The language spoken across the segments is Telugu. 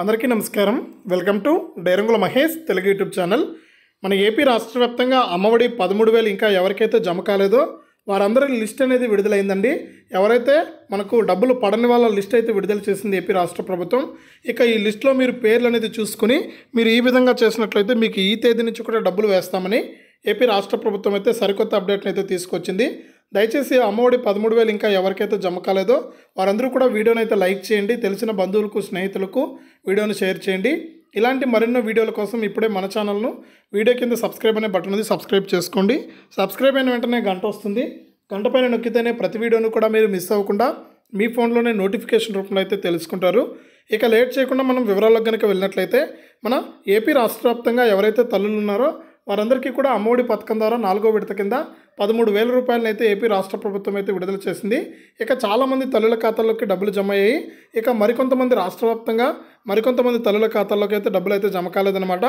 అందరికీ నమస్కారం వెల్కమ్ టు డైరంగుల మహేష్ తెలుగు యూట్యూబ్ ఛానల్ మన ఏపీ రాష్ట్ర వ్యాప్తంగా అమ్మఒడి పదమూడు వేలు ఇంకా ఎవరికైతే జమ కాలేదో వారందరి లిస్ట్ అనేది విడుదలైందండి ఎవరైతే మనకు డబ్బులు పడని వాళ్ళ లిస్ట్ అయితే విడుదల చేసింది ఏపీ రాష్ట్ర ప్రభుత్వం ఇక ఈ లిస్ట్లో మీరు పేర్లు అనేది చూసుకుని మీరు ఈ విధంగా చేసినట్లయితే మీకు ఈ తేదీ నుంచి కూడా డబ్బులు వేస్తామని ఏపీ రాష్ట్ర ప్రభుత్వం అయితే సరికొత్త అప్డేట్ని అయితే తీసుకొచ్చింది దయచేసి అమ్మఒడి పదమూడు వేలు ఇంకా ఎవరికైతే జమ కాలేదో వారందరూ కూడా వీడియోని అయితే లైక్ చేయండి తెలిసిన బంధువులకు స్నేహితులకు వీడియోను షేర్ చేయండి ఇలాంటి మరెన్నో వీడియోల కోసం ఇప్పుడే మన ఛానల్ను వీడియో కింద సబ్స్క్రైబ్ అనే బటన్ ఉంది సబ్స్క్రైబ్ చేసుకోండి సబ్స్క్రైబ్ అయిన వెంటనే గంట వస్తుంది గంట పైన నొక్కితేనే ప్రతి వీడియోను కూడా మీరు మిస్ అవ్వకుండా మీ ఫోన్లోనే నోటిఫికేషన్ రూపంలో అయితే తెలుసుకుంటారు ఇక లేట్ చేయకుండా మనం వివరాలకు కనుక వెళ్ళినట్లయితే మన ఏపీ రాష్ట్ర ఎవరైతే తల్లులు ఉన్నారో వారందరికీ కూడా అమ్మఒడి పథకం ద్వారా నాలుగో విడత కింద పదమూడు వేల రూపాయలను అయితే ఏపీ రాష్ట్ర ప్రభుత్వం అయితే విడుదల చేసింది ఇక చాలామంది తల్లుల ఖాతాల్లోకి డబ్బులు జమ అయ్యాయి ఇక మరికొంతమంది రాష్ట్ర వ్యాప్తంగా మరికొంతమంది తల్లుల ఖాతాల్లోకి అయితే డబ్బులు అయితే జమ కాలేదనమాట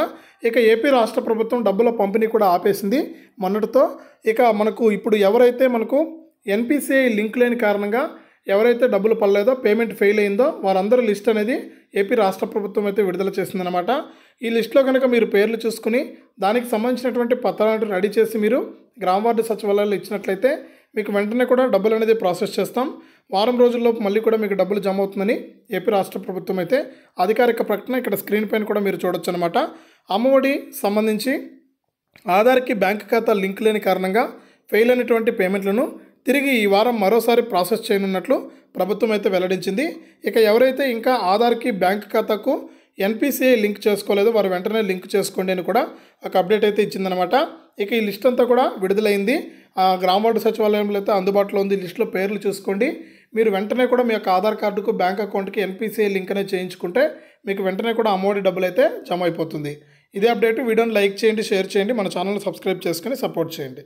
ఇక ఏపీ రాష్ట్ర ప్రభుత్వం డబ్బుల పంపిణీ కూడా ఆపేసింది మొన్నటితో ఇక మనకు ఇప్పుడు ఎవరైతే మనకు ఎన్పిసిఐ లింక్ లేని కారణంగా ఎవరైతే డబ్బులు పడలేదో పేమెంట్ ఫెయిల్ అయిందో వారందరూ లిస్ట్ అనేది ఏపీ రాష్ట్ర ప్రభుత్వం అయితే విడుదల చేసిందనమాట ఈ లిస్ట్లో కనుక మీరు పేర్లు చూసుకుని దానికి సంబంధించినటువంటి పత్రాలను రెడీ చేసి మీరు గ్రామ వార్డు సచివాలయాలు ఇచ్చినట్లయితే మీకు వెంటనే కూడా డబ్బులు అనేది ప్రాసెస్ చేస్తాం వారం రోజుల్లోపు మళ్ళీ కూడా మీకు డబ్బులు జమ అవుతుందని ఏపీ రాష్ట్ర ప్రభుత్వం అయితే అధికారిక ప్రకటన ఇక్కడ స్క్రీన్ పైన కూడా మీరు చూడొచ్చు అనమాట అమ్మఒడి సంబంధించి ఆధార్కి బ్యాంక్ ఖాతా లింక్ లేని కారణంగా ఫెయిల్ అయినటువంటి పేమెంట్లను తిరిగి ఈ వారం మరోసారి ప్రాసెస్ చేయనున్నట్లు ప్రభుత్వం అయితే వెల్లడించింది ఇక ఎవరైతే ఇంకా ఆధార్కి బ్యాంక్ ఖాతాకు ఎన్పిసిఐ లింక్ చేసుకోలేదో వారు వెంటనే లింక్ చేసుకోండి అని కూడా ఒక అప్డేట్ అయితే ఇచ్చిందనమాట ఇక ఈ లిస్ట్ అంతా కూడా విడుదలైంది గ్రామవార్డు సచివాలయంలో అయితే అందుబాటులో ఉంది లిస్టులో పేర్లు చూసుకోండి మీరు వెంటనే కూడా మీ యొక్క ఆధార్ కార్డుకు బ్యాంక్ అకౌంట్కి ఎన్పిసిఐ లింక్ అనేది చేయించుకుంటే మీకు వెంటనే కూడా అమౌంట్ డబ్బులు అయితే జమ అయిపోతుంది ఇదే అప్డేట్ వీడియోని లైక్ చేయండి షేర్ చేయండి మన ఛానల్ని సబ్స్క్రైబ్ చేసుకుని సపోర్ట్ చేయండి